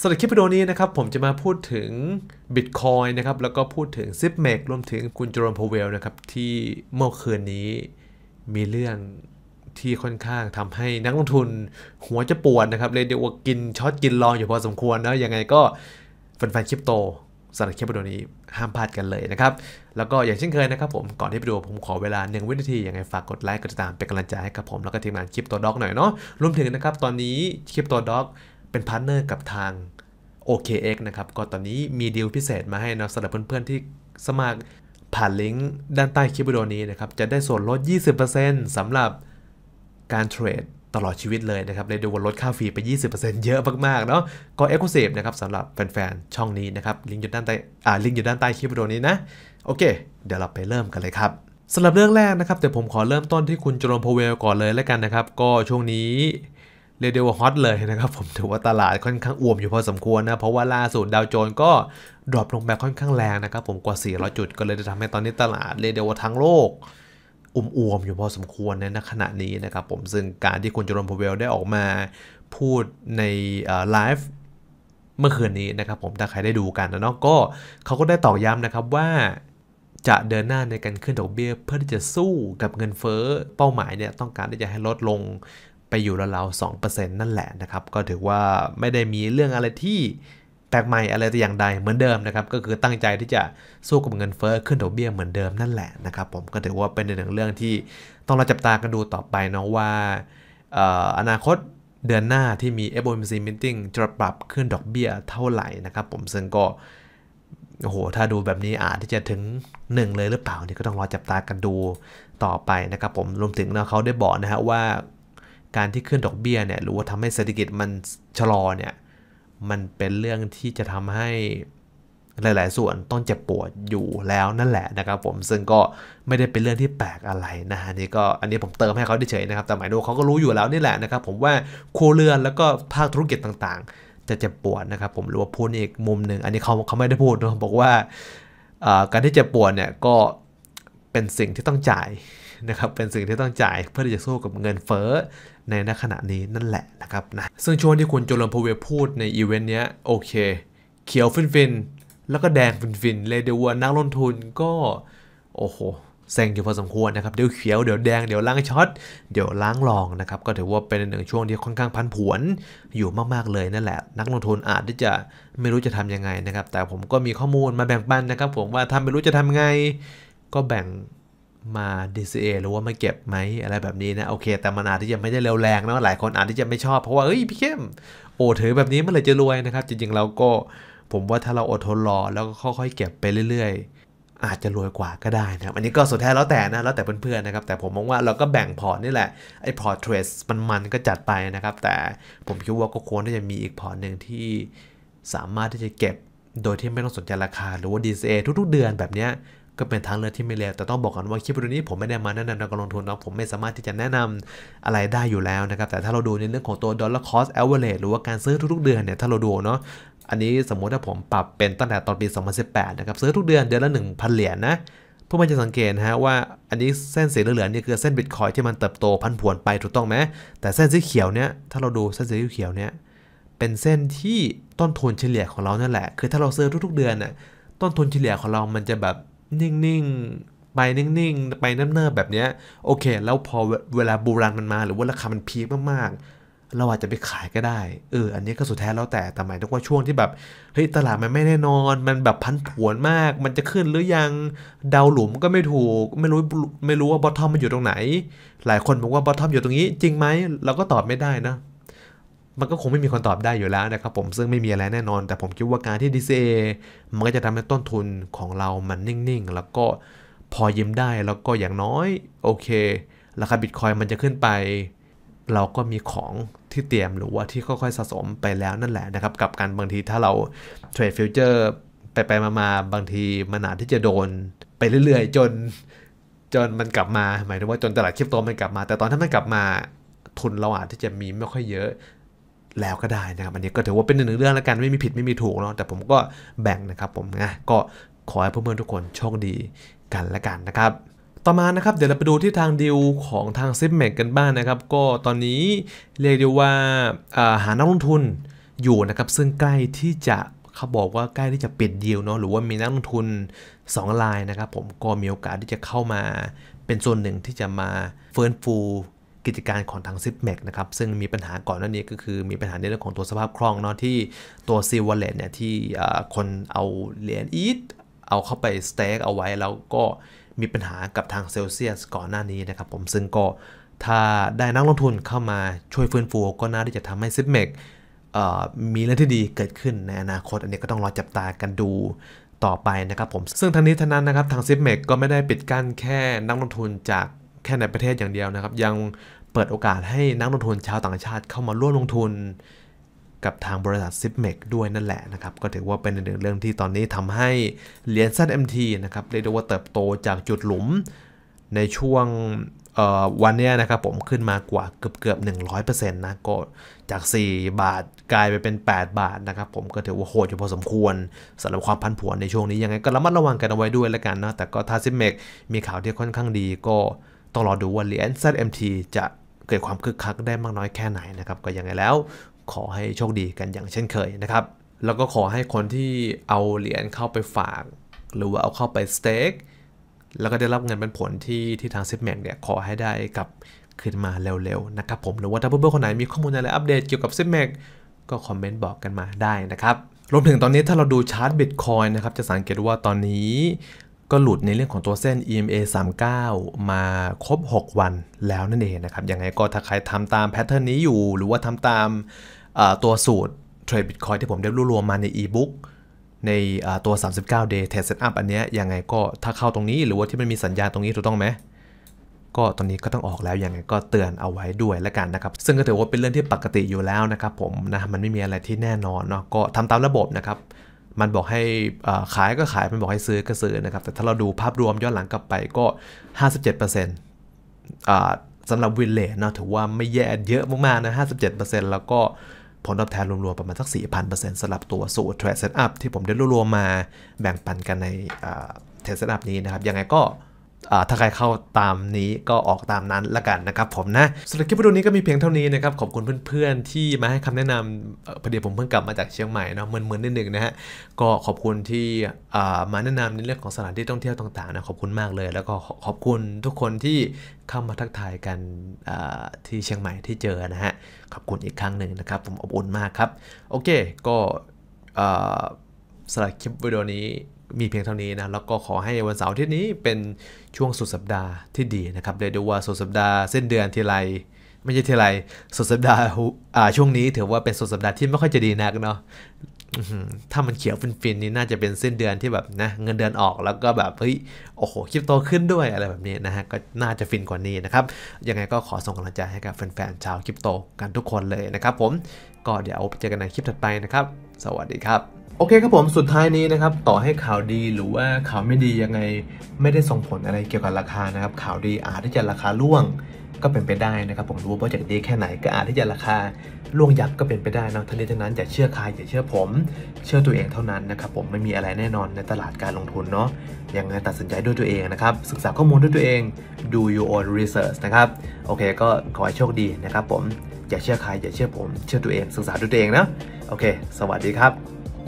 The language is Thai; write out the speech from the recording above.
สำหรับคลิปวิดีโอนี้นะครับผมจะมาพูดถึง Bitcoin นะครับแล้วก็พูดถึง Zip m a กรวมถึงคุณจอร์นพาวเวลนะครับที่เมื่อคืนนี้มีเรื่องที่ค่อนข้างทำให้นักลงทุนหัวจะปวดนะครับ เลยเดี๋ยวกินช็อตกินรองอยู่พอสมควรนะ ยังไงก็แฟนๆคริปโตสำหรับคลิปวิดีโอนี้ห้ามพลาดกันเลยนะครับ แล้วก็อย่างเช่นเคยนะครับผมก่อนที่ไปดูผมขอเวลา 1 วินาทียังไงฝากกดไลค์กดติดตามเป็นกำลังใจให้กับผมแล้วก็ทีมงานคลิปโตด็อกหน่อยเนาะรวมถึงนะครับตอนนี้คลิปโตด็อกเป็นพาร์ทเนอร์กับทาง OKX นะครับ ก็ตอนนี้มีดีลพิเศษมาให้นะสำหรับเพื่อนๆที่สมัครผ่านลิงก์ด้านใต้คลิปวิดีโอนี้นะครับจะได้ส่วนลด 20%สำหรับการเทรดตลอดชีวิตเลยนะครับเลยดูว่าลดค่าฟรีไป 20%เยอะมากๆ เนาะก็เอ็กซ์คลูซีฟนะครับสำหรับแฟนๆช่องนี้นะครับลิงก์อยู่ด้านใต้อ่าลิงก์อยู่ด้านใต้คลิปวิดีโอนี้นะโอเค เดี๋ยวเราไปเริ่มกันเลยครับสำหรับเรื่องแรกนะครับแต่ผมขอเริ่มต้นที่คุณจรมพเวลก่อนเลยแล้วกันนะครับก็ช่วงนี้เรียกได้ว่าฮอตเลยนะครับ ผมถือว่าตลาดค่อนข้างอ่วมอยู่พอสมควรนะเพราะว่าล่าสุดดาวโจนก็ดรอปลงบบค่อนข้างแรงนะครับผมกว่า 400 จุดก็เลยจะทำให้ตอนนี้ตลาดเรียกได้ว่าทั้งโลก อุ่มๆอยู่พอสมควรในขณะนี้นะครับผมซึ่งการที่คุณจรมพเวลได้ออกมาพูดในไลฟ์เมื่อคืนนี้นะครับผมถ้าใครได้ดูกันนะเนาะก็เขาก็ได้ตอกย้ำนะครับว่าจะเดินหน้าในการขึ้นดอกเบี้ยเพื่อที่จะสู้กับเงินเฟ้อเป้าหมายเนี่ยต้องการที่จะให้ลดลงไปอยู่ราวๆสองเนั่นแหละนะครับ ก็ถือว่าไม่ได้มีเรื่องอะไรที่แปลกใหม่อะไรแต่อย่างใดเหมือนเดิมนะครับ ก็คือตั้งใจที่จะสู้กับเงินเฟอ้อขึ้นดอกเบี้ยเหมือนเดิมนั่นแหละนะครับ ผม ก็ถือว่าเป็นหนึ่งเรื่องที่ต้องเราจับตากันดูต่อไปเนาะว่าอนาคตเดือนหน้าที่มี FOMC meeting จะปรับขึ้นดอกเบี้ยเท่าไหร่นะครับ ผม ซึ่งก็โอ้โห ถ้าดูแบบนี้อาจที่จะถึง 1 เลยหรือเปล่านี่ก็ต้องรอจับตากันดูต่อไปนะครับ ผม รวมถึงเนะเขาได้บอกนะฮะว่าการที่ขึ้นดอกเบี้ยเนี่ยหรือว่าทำให้เศรษฐกิจมันชะลอเนี่ยมันเป็นเรื่องที่จะทำให้หลาย ๆ ส่วนต้องเจ็บปวดอยู่แล้วนั่นแหละนะครับผมซึ่งก็ไม่ได้เป็นเรื่องที่แปลกอะไรนะฮะนี่ก็อันนี้ผมเติมให้เขาเฉยนะครับแต่หมายดูเขาก็รู้อยู่แล้วนี่แหละนะครับ ผมว่าครัวเรือนแล้วก็ภาคธุรกิจต่างๆ จะเจ็บปวดนะครับ ผมหรือว่าพูดอีกมุมหนึ่งอันนี้เขาเขาไม่ได้พูดนะบอกว่าการที่เจ็บปวดเนี่ยก็เป็นสิ่งที่ต้องจ่ายนะครับเป็นสิ่งที่ต้องจ่ายเพื่อที่จะสู้กับเงินเฟ้อในณขณะนี้นั่นแหละนะครับนะซึ่งช่วงที่คุณโจลนพเวพูดในอีเวนต์เนี้ยโอเคเขียวฟิน ๆ แล้วก็แดงฟิน ๆเลยเดียวนักลงทุนก็โอ้โหแซงอยู่พอสมควรนะครับ เดี๋ยวเขียวเดี๋ยวแดงเดี๋ยวล้างช็อตเดี๋ยวล้างรองนะครับ ก็ถือว่าเป็นหนึ่งช่วงที่ค่อนข้างพันผวนอยู่มากๆเลยนั่นแหละ นักลงทุนอาจที่จะไม่รู้จะทํำยังไงนะครับแต่ผมก็มีข้อมูลมาแบ่งปันนะครับผมว่าถ้าไม่รู้จะทำไงก็แบ่งมา DCA หรือว่ามาเก็บไหมอะไรแบบนี้นะโอเค แต่มันอาจจะยจะไม่ได้เร็วแรงนะหลายคนอาจจะไม่ชอบเพราะว่าเฮ้ยพี่เข้มโอ้ถือแบบนี้มันเลยจะรวยนะครับจริงๆเราก็ผมว่าถ้าเราอดทนรอ แล้วก็ค่อยๆเก็บไปเรื่อย ๆ อาจจะรวยกว่าก็ได้นะอันนี้ก็สุดท้ายแล้วแต่นะ แล้วแต่เพื่อนๆนะครับแต่ผมมองว่าเราก็แบ่งพอร์ตนี่แหละไอ้พอร์ตเทรสมันๆก็จัดไปนะครับแต่ผมคิดว่าก็ควรที่จะมีอีกพอร์ตหนึ่งที่สามารถที่จะเก็บโดยที่ไม่ต้องสนใจราคาหรือว่า DCA ทุกๆ เดือนแบบนี้ก็เป็นทางเลือกที่ไม่เลว แต่ต้องบอกก่อนว่าคลิปวิดีโอนี้ผมไม่ได้มาแนะนำการลงทุนเนาะผมไม่สามารถที่จะแนะนำอะไรได้อยู่แล้วนะครับ แต่ถ้าเราดูในเรื่องของตัวดอลลาร์คอสเอเวอเร e หรือว่าการซื้อทุกๆเดือนเนี่ย ถ้าเราดูเนาะ อันนี้สมมุติถ้าผมปรับเป็นตั้งแต่ตอนปี 2018นะครับซื้อทุกเดือนเดือนละ1,000 เหรียญนนะพวกมันจะสังเกตฮะว่าอันนี้เส้นสีเหลืองนี่คือเส้นบิตคอยที่มันเติบโตพันผวนไปถูกต้องไหม แต่เส้นสีเขียวเนี้ยถ้าเราดูเส้นสีเขียวเนี่ยเป็นเส้นที่ต้นทุนเฉลี่ยของเรานั่นแหละ คือถ้าเราซื้อทุกๆเดือนน่ะต้นทุนเฉลี่ยของเรามันจะแบบนิ่งๆ ไปนิ่งๆ ไปเนิ่มๆแบบเนี้ยโอเค แล้วพอเวลาบูรันมันมา หรือว่าราคามันพีคมากๆ เราอาจจะไปขายก็ได้เอออันนี้ก็สุดแท้แล้วแต่แต่หมายถึงว่าช่วงที่แบบเฮ้ยตลาดมันไม่แน่นอนมันแบบพันผวนมาก มันจะขึ้นหรือยังเดาหลุมก็ไม่ถูก ไม่รู้ไม่รู้ว่าบอททอมมันอยู่ตรงไหน หลายคนบอกว่าบอททอมอยู่ตรงนี้ จริงไหมเราก็ตอบไม่ได้นะมันก็คงไม่มีคนตอบได้อยู่แล้วนะครับผมซึ่งไม่มีอะไรแน่นอน แต่ผมคิดว่าการที่ DCA มันก็จะทำให้ต้นทุนของเรามันนิ่งๆ แล้วก็พอยิ้มได้แล้วก็อย่างน้อย โอเคราคาบิตคอยมันจะขึ้นไป เราก็มีของที่เตรียมหรือว่าที่ค่อยๆ สะสมไปแล้วนั่นแหละนะครับกับการบางทีถ้าเราเทรดฟิวเจอร์ไปๆ มาๆบางทีมันอาจที่จะโดนไปเรื่อย ๆ จนจนมันกลับมาหมายถึงว่าจนตลาดคริปโตมันกลับมา แต่ตอนที่มันกลับมาทุนเราอาจที่จะมีไม่ค่อยเยอะแล้วก็ได้นะครับอันนี้ก็ถือว่าเป็นหนึ่งเรื่องแล้วกัน ไม่มีผิดไม่มีถูกเนาะแต่ผมก็แบ่งนะครับผมนะก็ขอให้เพื่อนๆทุกคนโชคดีกันละกันนะครับ ต่อมานะครับเดี๋ยวเราไปดูที่ทางดิวของทางซิปเมกกันบ้างนะครับ ก็ตอนนี้เรียกได้ว่าหานักลงทุนอยู่นะครับ ซึ่งใกล้ที่จะเขาบอกว่าใกล้ที่จะปิดดีลเนาะหรือว่ามีนักลงทุน2ลายนะครับ ผมก็มีโอกาสที่จะเข้ามาเป็นส่วนหนึ่งที่จะมาเฟื่องฟูกิจการของทางซิปแมกนะครับซึ่งมีปัญหาก่อนหน้านี้ก็คือมีปัญหาในเรื่องของตัวสภาพคล่องเนาะที่ตัวซีวอลเลตเนี่ยที่คนเอาเหรียญอีทเอาเข้าไปสเต็กเอาไว้แล้วก็มีปัญหากับทางเซลเซียสก่อนหน้านี้นะครับผมซึ่งก็ถ้าได้นักลงทุนเข้ามาช่วยฟื้นฟู ก็น่าที่จะทำให้ซิปเมกมีเรื่องที่ดีเกิดขึ้นในอนาคตอันนี้ก็ต้องรอจับตากันดูต่อไปนะครับผมซึ่งทางนี้ทางนั้นนะครับทางซิปเมกก็ไม่ได้ปิดกั้นแค่นักลงทุนจากแค่ในประเทศอย่างเดียวนะครับ ยังเปิดโอกาสให้นักลงทุนชาวต่างชาติเข้ามาร่วมลงทุนกับทางบริษัทซิปเมกด้วยนั่นแหละนะครับ ก็ถือว่าเป็นหนึ่งเรื่องที่ตอนนี้ทำให้ เหรียญซัเอ็มทีนะครับเรียกได้ว่าเติบโตจากจุดหลุมในช่วงวันนี้นะครับ ผมขึ้นมากว่าเกือบเกือบ 100%นะก็จาก 4 บาทกลายไปเป็น 8 บาทนะครับผมก็ถือว่าโหดอยู่พอสมควรสำหรับความพันผวนในช่วงนี้ยังไงก็ระมัดระวังกันเอาไว้ด้วยแล้วกันนะแต่ก็ถ้าซิมเมกมีข่าวที่ค่อนข้างดี ก็ต้องรอดูว่าเหรียญ ZMT จะเกิดความคึกคักได้มากน้อยแค่ไหนนะครับก็ยังไงแล้วขอให้โชคดีกันอย่างเช่นเคยนะครับ แล้วก็ขอให้คนที่เอาเหรียญเข้าไปฝาก หรือว่าเอาเข้าไปสเต็กแล้วก็ได้รับเงินเป็นผลที่ที่ทางซิปแมกเนี่ยขอให้ได้กลับขึ้นมาเร็ว ๆ นะครับ ผมหรือว่าถ้าเพื่อนๆคนไหนมีข้อมูลอะไรอัปเดตเกี่ยวกับซิปแมกก็คอมเมนต์บอกกันมาได้นะครับรวมถึงตอนนี้ถ้าเราดูชาร์ตบิตคอยนะครับจะสังเกตว่าตอนนี้ก็หลุดในเรื่องของตัวเส้น EMA 39 มาครบ 6 วันแล้วนั่นเองนะครับ ยังไงก็ถ้าใครทำตามแพทเทิร์นนี้อยู่ หรือว่าทำตามตัวสูตรเทรดบิตคอยที่ผมได้รวบรวมมาในอีบุ๊กในตัว 39 day trade setup อันนี้ยยังไงก็ถ้าเข้าตรงนี้หรือว่าที่มันมีสัญญาณตรงนี้ถูกต้องไหมก็ตอนนี้ก็ต้องออกแล้วยังไงก็เตือนเอาไว้ด้วยละกันนะครับ ซึ่งก็ถือว่าเป็นเรื่องที่ปกติอยู่แล้วนะครับผมนะมันไม่มีอะไรที่แน่นอนเนาะก็ทำตามระบบนะครับมันบอกให้ขายก็ขายมันบอกให้ซื้อก็ซื้อนะครับ แต่ถ้าเราดูภาพรวมย้อนหลังกลับไปก็ 57%สำหรับวินเลทเนาะถือว่าไม่แย่เยอะมากๆนะ 57%แล้วก็ผลตอบแทนรวมๆประมาณสัก 4,000%สำหรับตัวสูตรเทรดเซตอัพที่ผมได้รวบรวมมาแบ่งปันกันในเทรดเซตอัพนี้นะครับ ยังไงก็ถ้าใครเข้าตามนี้ก็ออกตามนั้นละกันนะครับผมนะสำหรับคลิปวิดีโอนี้ก็มีเพียงเท่านี้นะครับขอบคุณเพื่อนๆที่มาให้คำแนะนำพอดีผมเพิ่งกลับมาจากเชียงใหม่เนาะเหมือนๆนิดนึงนะฮะก็ขอบคุณที่มาแนะนำในเรื่องของสถานที่ท่องเที่ยวต่างๆนะขอบคุณมากเลย แล้วก็ขอบคุณทุกคนที่เข้ามาทักทายกันที่เชียงใหม่ที่เจอนะฮะขอบคุณอีกครั้งหนึ่งนะครับผมอบอุ่นมากครับโอเค ก็สำหรับคลิปวิดีโอนี้มีเพียงเท่านี้นะแล้วก็ขอให้วันเสาร์ที่นี้เป็นช่วงสุดสัปดาห์ที่ดีนะครับเรียกได้ว่าสุดสัปดาห์ เส้นเดือนทีไร ไม่ใช่ทีไรสุดสัปดาห์อ่าช่วงนี้ถือว่าเป็นสุดสัปดาห์ที่ไม่ค่อยจะดีนักเนาะถ้ามันเขียวฟินๆนี่น่าจะเป็นเส้นเดือนที่แบบนะ เงินเดือนออกแล้วก็แบบเฮ้ยโอ้โหคลิปโตขึ้นด้วยอะไรแบบนี้นะฮะก็น่าจะฟินกว่านี้นะครับ ยังไงก็ขอส่งกำลังใจให้กับแฟนๆชาวคลิปโตกันทุกคนเลยนะครับ ผมก็เดี๋ยวเจอกันในคลิปถัดไปนะครับสวัสดีครับโอเคครับผม สุดท้ายนี้นะครับ ต่อให้ข่าวดีหรือว่าข่าวไม่ดียังไง ไม่ได้ส่งผลอะไรเกี่ยวกับราคานะครับ ข่าวดีอาจที่จะราคาล่วงก็เป็นไปได้นะครับ ผมรู้ว่าจกดีแค่ไหนก็อาจที่จะราคาล่วงยับก็เป็นไปได้นะทั้งนี้ทั้งนั้นอย่าเชื่อใครอย่าเชื่อผม เชื่อตัวเองเท่านั้นนะครับผมไม่มีอะไรแน่นอนในตลาดการลงทุนเนาะอย่างไงตัดสินใจด้วยตัวเองนะครับ ศึกษาข้อมูลด้วยตัวเองดู your own research นะครับ โอเคก็ขอให้โชคดีนะครับ ผมอย่าเชื่อใครอย่าเชื่อผมเชื่อตัวเองศึกษาด้วยตัวเองนะโอเค สวัสดีครับ